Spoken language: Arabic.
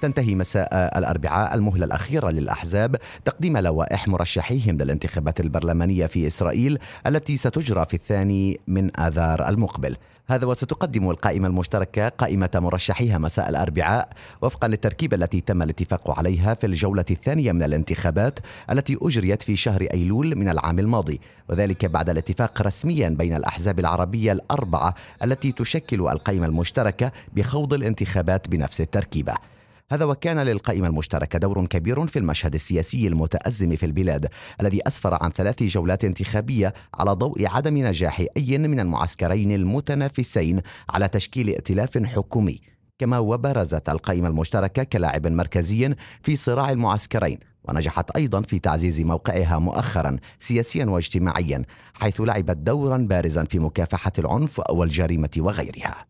تنتهي مساء الأربعاء المهلة الأخيرة للأحزاب تقديم لوائح مرشحيهم للانتخابات البرلمانية في إسرائيل التي ستجرى في الثاني من آذار المقبل هذا وستقدم القائمة المشتركة قائمة مرشحيها مساء الأربعاء وفقا للتركيبة التي تم الاتفاق عليها في الجولة الثانية من الانتخابات التي أجريت في شهر أيلول من العام الماضي وذلك بعد الاتفاق رسميا بين الأحزاب العربية الأربعة التي تشكل القائمة المشتركة بخوض الانتخابات بنفس التركيبة هذا وكان للقائمة المشتركة دور كبير في المشهد السياسي المتأزم في البلاد الذي أسفر عن ثلاث جولات انتخابية على ضوء عدم نجاح أي من المعسكرين المتنافسين على تشكيل ائتلاف حكومي كما وبرزت القائمة المشتركة كلاعب مركزي في صراع المعسكرين ونجحت أيضا في تعزيز موقعها مؤخرا سياسيا واجتماعيا حيث لعبت دورا بارزا في مكافحة العنف والجريمة وغيرها